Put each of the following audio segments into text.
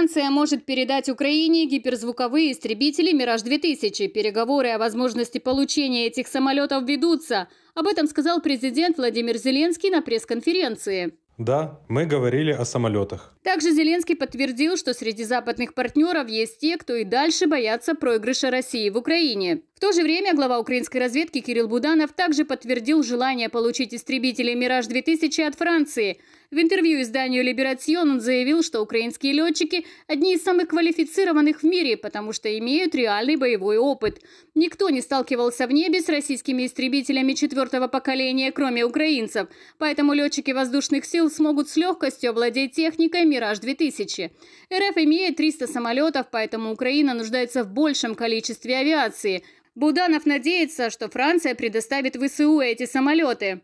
Франция может передать Украине гиперзвуковые истребители «Мираж-2000». Переговоры о возможности получения этих самолетов ведутся. Об этом сказал президент Владимир Зеленский на пресс-конференции. Да, мы говорили о самолетах. Также Зеленский подтвердил, что среди западных партнеров есть те, кто и дальше боятся проигрыша России в Украине. В то же время глава украинской разведки Кирилл Буданов также подтвердил желание получить истребители «Мираж-2000» от Франции. В интервью изданию «Либерацион» он заявил, что украинские летчики – одни из самых квалифицированных в мире, потому что имеют реальный боевой опыт. Никто не сталкивался в небе с российскими истребителями четвертого поколения, кроме украинцев, поэтому летчики воздушных сил смогут с легкостью овладеть техникой «Мираж-2000». РФ имеет 300 самолетов, поэтому Украина нуждается в большем количестве авиации – Буданов надеется, что Франция предоставит ВСУ эти самолеты.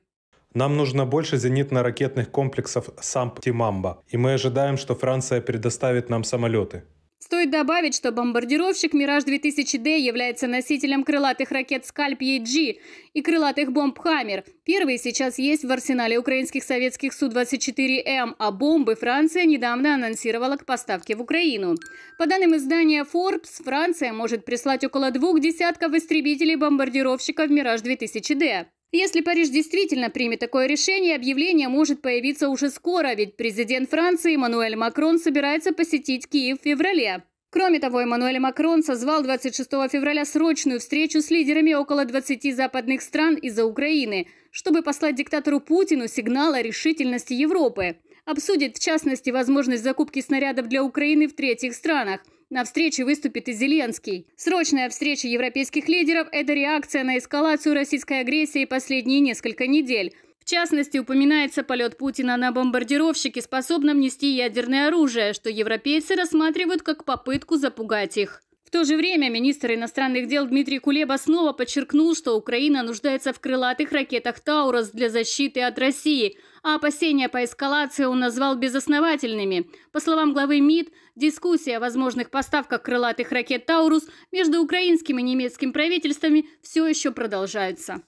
Нам нужно больше зенитно-ракетных комплексов «Самп-Тимамба», и мы ожидаем, что Франция предоставит нам самолеты. Стоит добавить, что бомбардировщик мираж 2000 д является носителем крылатых ракет «Скальп EG» и крылатых бомб «Хаммер». Первые сейчас есть в арсенале украинских советских Су-24М, эм, а бомбы Франция недавно анонсировала к поставке в Украину. По данным издания Forbes, Франция может прислать около двух десятков истребителей бомбардировщиков мираж 2000 д если Париж действительно примет такое решение, объявление может появиться уже скоро, ведь президент Франции Эммануэль Макрон собирается посетить Киев в феврале. Кроме того, Эммануэль Макрон созвал 26 февраля срочную встречу с лидерами около 20 западных стран из-за Украины, чтобы послать диктатору Путину сигнал о решительности Европы. Обсудит, в частности, возможность закупки снарядов для Украины в третьих странах – на встрече выступит и Зеленский. Срочная встреча европейских лидеров – это реакция на эскалацию российской агрессии последние несколько недель. В частности, упоминается полет Путина на бомбардировщике, способном нести ядерное оружие, что европейцы рассматривают как попытку запугать их. В то же время министр иностранных дел Дмитрий Кулеба снова подчеркнул, что Украина нуждается в крылатых ракетах «Таурус» для защиты от России, а опасения по эскалации он назвал безосновательными. По словам главы МИД, дискуссия о возможных поставках крылатых ракет «Таурус» между украинским и немецким правительствами все еще продолжается.